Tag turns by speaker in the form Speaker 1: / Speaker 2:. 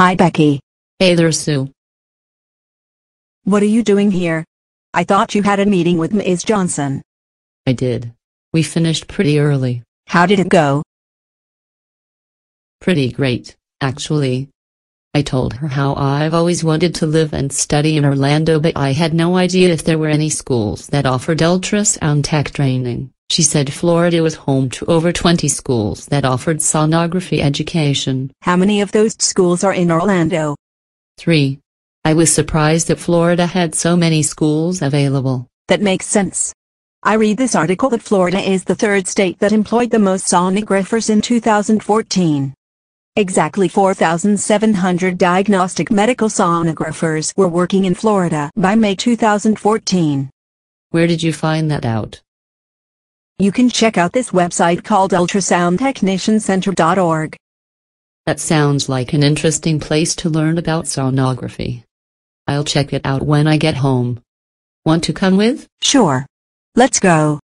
Speaker 1: Hi Becky. Hey there Sue. What are you doing here? I thought you had a meeting with Ms. Johnson.
Speaker 2: I did. We finished pretty early. How did it go? Pretty great, actually. I told her how I've always wanted to live and study in Orlando but I had no idea if there were any schools that offered ultrasound tech training. She said Florida was home to over 20 schools that offered sonography education. How many of those schools are in Orlando? 3. I was surprised that Florida had so many schools available.
Speaker 3: That makes sense. I read this article that Florida is the third state that employed the most sonographers in 2014. Exactly 4,700 diagnostic medical sonographers were working in Florida by May 2014. Where did you find that out? You can check out this website called ultrasoundtechniciancenter.org. That sounds
Speaker 2: like an interesting place
Speaker 3: to learn about sonography.
Speaker 2: I'll check it out when I get home. Want to come with? Sure. Let's
Speaker 1: go.